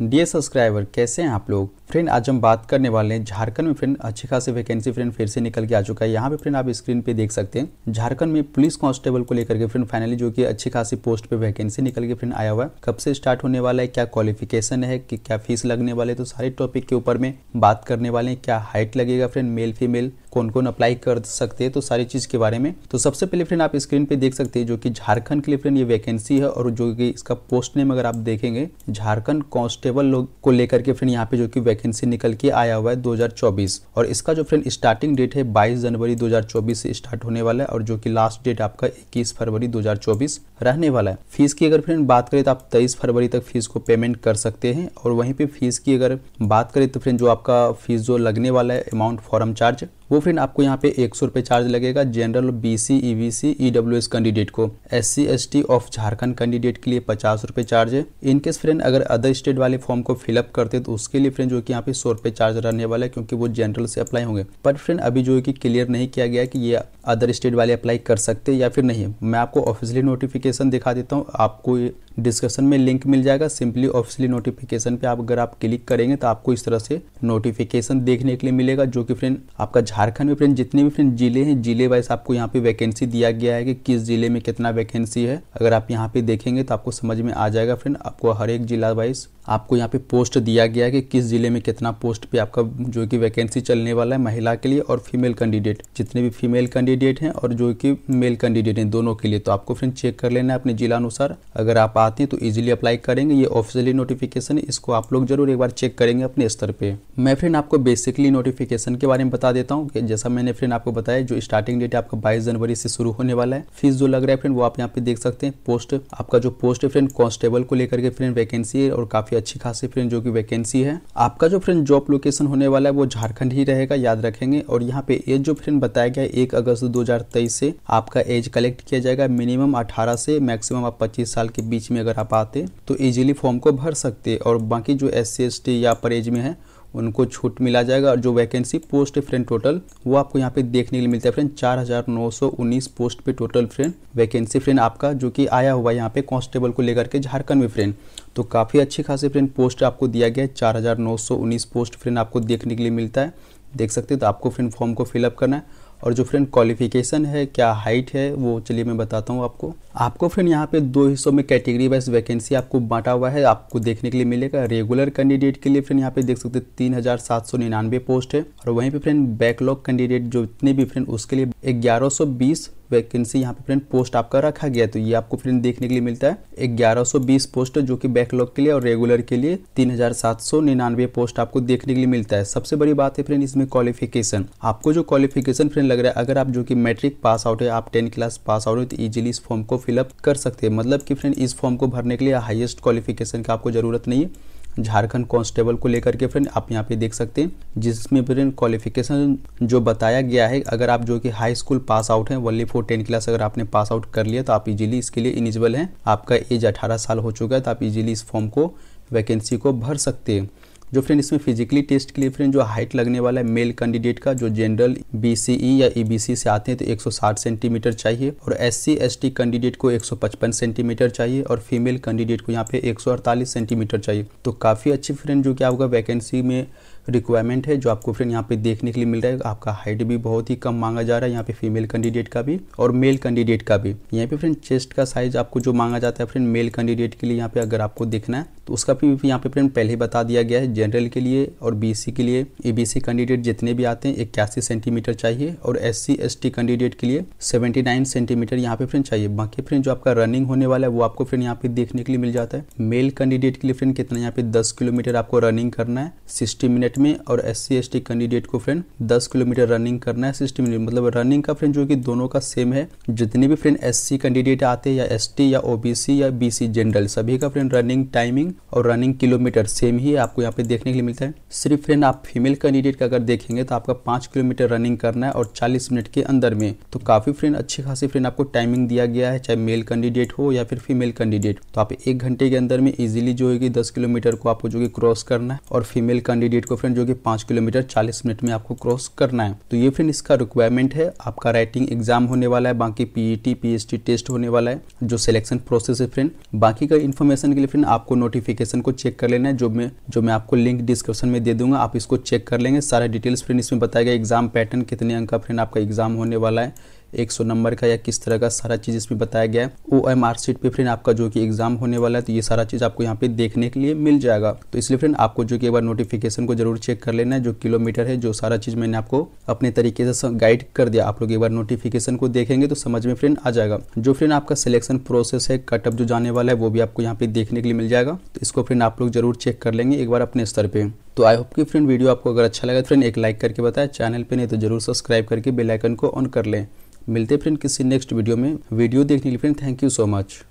dear subscriber कैसे हैं आप लोग फ्रेंड आज हम बात करने वाले हैं झारखंड में फ्रेंड अच्छी खासी वैकेंसी फ्रेंड फिर से निकल के आ चुका है यहाँ पे फ्रेंड आप स्क्रीन पे देख सकते हैं झारखंड में पुलिस कांस्टेबल को लेकर के फ्रेंड फाइनली जो कि अच्छी खासी पोस्ट पे वैकेंसी निकल के फ्रेंड आया हुआ है कब से स्टार्ट होने वाला है क्या क्वालिफिकेशन है कि क्या फीस लगने वाले तो सारे टॉपिक के ऊपर में बात करने वाले हैं क्या हाइट लगेगा फ्रेंड मेल फीमेल कौन कौन अप्लाई कर सकते हैं तो सारी चीज के बारे में तो सबसे पहले फ्रेंड आप स्क्रीन पे देख सकते हैं जो की झारखंड के लिए फ्रेंड ये वैकेंसी है और जो की इसका पोस्ट नेम अगर आप देखेंगे झारखंड कांस्टेबल कांस्टेबल लोग को लेकर के फ्रेंड यहाँ पे जो कि वैकेंसी निकल के आया हुआ है 2024 और इसका जो फ्रेंड स्टार्टिंग डेट है 22 जनवरी 2024 से स्टार्ट होने वाला है और जो कि लास्ट डेट आपका 21 फरवरी 2024 रहने वाला है फीस की अगर फ्रेंड बात करें तो आप 23 फरवरी तक फीस को पेमेंट कर सकते हैं और वहीं पे फीस की अगर बात करें तो फ्रेंड जो आपका फीस जो लगने वाला है अमाउंट फॉरम चार्ज वो फ्रेंड आपको यहाँ पे एक सौ रुपये चार्ज लगेगा general B C E B C E W S candidate को S C S T of Jharkhand candidate के लिए पचास रूपए चार्ज है इनकेस फ्रेंड अगर अदर स्टेट वाले वाले फॉर्म को फिलअप करते हैं तो उसके लिए फ्रेंड जो कि यहाँ पे सौ रुपये चार्ज रहने वाला है क्योंकि वो जनरल से अप्लाई होंगे पर फ्रेंड अभी जो कि क्लियर नहीं किया गया कि ये अदर स्टेट वाले अप्लाई कर सकते या फिर नहीं मैं आपको ऑफिशियली नोटिफिकेशन दिखा देता हूँ आपको डिस्क्रिप्शन में लिंक मिल जाएगा सिंपली ऑफिशियली नोटिफिकेशन पे आप अगर आप क्लिक करेंगे तो आपको इस तरह से नोटिफिकेशन देखने के लिए मिलेगा जो कि फ्रेंड आपका झारखंड में फ्रेंड जितने भी फ्रेंड जिले हैं जिले वाइज आपको यहाँ पे वैकेंसी दिया गया है कि किस जिले में कितना वैकेंसी है अगर आप यहाँ पे देखेंगे तो आपको समझ में आ जाएगा फ्रेंड आपको हर एक जिला वाइज आपको यहाँ पे पोस्ट दिया गया है कि किस जिले में कितना पोस्ट पे आपका जो कि वैकेंसी चलने वाला है महिला के लिए और फीमेल कैंडिडेट जितने भी फीमेल कैंडिडेट हैं और जो कि मेल कैंडिडेट हैं दोनों के लिए तो आपको फ्रेंड चेक कर लेना है अपने जिला अनुसार अगर आप आती हैं तो इजीली अप्लाई करेंगे ये ऑफिशियली नोटिफिकेशन है इसको आप लोग जरूर एक बार चेक करेंगे अपने स्तर पे मैं फ्रेंड आपको बेसिकली नोटिफिकेशन के बारे में बता देता हूँ जैसा मैंने फ्रेंड आपको बताया जो स्टार्टिंग डेट आपका बाईस जनवरी से शुरू होने वाला है फीस जो लग रहा है फ्रेंड वो आप यहाँ पे देख सकते हैं पोस्ट आपका जो पोस्ट है फ्रेंड कॉन्स्टेबल को लेकर के फ्रेंड वैकेंसी है और काफी अच्छी खासी फ्रेंड जो की वैकेंसी है आपका जो फ्रेंड जॉब लोकेशन होने वाला है वो झारखंड ही रहेगा याद रखेंगे और यहाँ पे एज जो फ्रेंड बताया गया है एक अगस्त दो से आपका एज कलेक्ट किया जाएगा मिनिमम अठारह से मैक्सिमम आप पच्चीस साल के बीच में में अगर आप आते तो इजीली फॉर्म को भर सकते और बाकी जो एस सी या परहेज में है उनको छूट मिला जाएगा और जो वैकेंसी पोस्ट फ्रेंड टोटल वो आपको यहाँ पे देखने के लिए मिलता है फ्रेंड चार हजार नौ सौ उन्नीस पोस्ट पे टोटल फ्रेंड वैकेंसी फ्रेंड आपका जो कि आया हुआ है यहाँ पे कांस्टेबल को लेकर के झारखंड में फ्रेंड तो काफ़ी अच्छी खासी फ्रेंड पोस्ट आपको दिया गया है चार पोस्ट फ्रेंड आपको देखने के लिए मिलता है देख सकते हो तो आपको फ्रेंड फॉर्म को फिलअप करना है और जो फ्रेंड क्वालिफिकेशन है क्या हाइट है वो चलिए मैं बताता हूँ आपको आपको फ्रेंड यहाँ पे दो हिस्सों में कैटेगरी वाइज वैकेंसी आपको बांटा हुआ है आपको देखने के लिए मिलेगा रेगुलर कैंडिडेट के लिए फ्रेंड यहाँ पे देख सकते हैं तीन हजार सात सौ निन्यानवे पोस्ट है और वहीं पे फ्रेंड बैकलॉग कैंडिडेट जो जितने भी फ्रेंड उसके लिए ग्यारह सौ बीस वैकेंसी यहाँ पे फ्रेंड पोस्ट आपका रखा गया तो ये आपको फ्रेंड देखने के लिए मिलता है ग्यारह सौ बीस पोस्ट जो कि बैकलॉग के लिए और रेगुलर के लिए तीन हजार सात सौ निन्यानवे पोस्ट आपको देखने के लिए मिलता है सबसे बड़ी बात है फ्रेंड इसमें क्वालिफिकेशन आपको जो क्वालिफिकेशन फ्रेंड लग रहा है अगर आप जो की मैट्रिक पास आउट है आप टेन क्लास पास आउट है तो इजिली इस फॉर्म को फिलअप कर सकते हैं मतलब की फ्रेंड इस फॉर्म को भरने के लिए हाइएस्ट क्वालिफिकेशन का आपको जरूरत नहीं है झारखंड कांस्टेबल को लेकर के फ्रेंड आप यहाँ पे देख सकते हैं जिसमें फ्रेंड क्वालिफिकेशन जो बताया गया है अगर आप जो कि हाई स्कूल पास आउट हैं वनली फोर टेन क्लास अगर आपने पास आउट कर लिया तो आप इजीली इसके लिए इनिजिबल हैं आपका एज अठारह साल हो चुका है तो आप इजीली इस फॉर्म को वैकेंसी को भर सकते हैं जो फ्रेंड इसमें फिजिकली टेस्ट के लिए फ्रेंड जो हाइट लगने वाला है मेल कैंडिडेट का जो जनरल बीसीई या ईबीसी से आते हैं तो 160 सेंटीमीटर चाहिए और एससी एसटी कैंडिडेट को 155 सेंटीमीटर चाहिए और फीमेल कैंडिडेट को यहाँ पे 148 सेंटीमीटर चाहिए तो काफ़ी अच्छी फ्रेंड जो क्या होगा वैकेंसी में रिक्वायरमेंट है जो आपको फ्रेंड यहाँ पे देखने के लिए मिल रहा है आपका हाइट भी बहुत ही कम मांगा जा रहा है यहाँ पे फीमेल कैंडिडेट का भी और मेल कैंडिडेट का भी यहाँ पे फ्रेंड चेस्ट का साइज आपको जो मांगा जाता है फ्रेंड मेल कैंडिडेट के लिए यहाँ पे अगर आपको देखना है तो उसका भी यहाँ पे फ्रेंड पहले बता दिया गया है जनरल के लिए और बी के लिए एबीसी कैंडिडेट जितने भी आते हैं इक्यासी सेंटीमीटर चाहिए और एस सी कैंडिडेट के लिए सेवेंटी सेंटीमीटर यहाँ पे फ्रेंड चाहिए बाकी फ्रेंड जो आपका रनिंग होने वाला है वो आपको फ्रेंड यहाँ पे देखने के लिए मिल जाता है मेल कैंडिडेट के लिए फ्रेंड कितना यहाँ पे दस किलोमीटर आपको रनिंग करना है सिक्सटी मिनट कैंडिडेट में और S C S T candidate को फ्रेंड दस किलोमीटर रनिंग करना है सिस्टम मतलब रनिंग का फ्रेंड जो कि दोनों का सेम है जितने भी फ्रेंड एस सी कैंडिडेट आते हैं या एस टी या ओ बी सी या बी सी जनरल सभी का फ्रेंड रनिंग टाइमिंग और रनिंग किलोमीटर सेम ही आपको यहाँ पे देखने के लिए मिलता है सिर्फ फ्रेंड आप फीमेल कैंडिडेट का अगर देखेंगे तो आपका पांच किलोमीटर रनिंग करना है और चालीस मिनट के अंदर में तो काफ़ी फ्रेंड अच्छी खासी फ्रेंड आपको टाइमिंग दिया गया है चाहे मेल कैंडिडेट हो या फिर फीमेल कैंडिडेट तो आप एक घंटे के अंदर में इजिली जो है कि दस किलोमीटर को आपको जो कि क्रॉस करना है और फीमेल कैंडिडेट को फ्रेंड जो कि पाँच किलोमीटर चालीस मिनट में आपको क्रॉस करना है तो ये फ्रेंड इसका रिक्वायरमेंट है आपका राइटिंग एग्जाम होने वाला है बाकी पीईटी पीएचटी टेस्ट होने वाला है जो सिलेक्शन प्रोसेस है फ्रेंड बाकी का इन्फॉर्मेशन के लिए फ्रेंड आपको नोटिफिकेशन को चेक कर लेना है जो मैं जो मैं आपको लिंक डिस्क्रिप्शन में दे दूंगा आप इसको चेक कर लेंगे सारा डिटेल्स फ्रेंड इसमें बताया गया एग्जाम पैटर्न कितने अंक का फ्रेंड आपका एग्जाम होने वाला है एक सौ नंबर का या किस तरह का सारा चीज़ इसमें बताया गया है ओ एम आर सीट पे फ्रेंड आपका जो कि एग्जाम होने वाला है तो ये सारा चीज़ आपको यहाँ पे देखने के लिए मिल जाएगा तो इसलिए फ्रेंड आपको जो कि एक बार नोटिफिकेशन को जरूर चेक कर लेना है जो किलोमीटर है जो सारा चीज़ मैंने आपको अपने तरीके से गाइड कर दिया आप लोग एक बार नोटिफिकेशन को देखेंगे तो समझ में फ्रेंड आ जाएगा जो फ्रेंड आपका सिलेक्शन प्रोसेस है कटअप जो जाने वाला है वो भी आपको यहाँ पे देखने के लिए मिल जाएगा तो इसको फ्रेंड आप लोग जरूर चेक कर लेंगे एक बार अपने स्तर पर तो आई होप कि फ्रेंड वीडियो आपको अगर अच्छा लगा तो फ्रेंड एक लाइक करके बताएं चैनल पे नहीं तो जरूर सब्सक्राइब करके बेल आइकन को ऑन कर लें मिलते फ्रेंड किसी नेक्स्ट वीडियो में वीडियो देखने के लिए friend thank you so much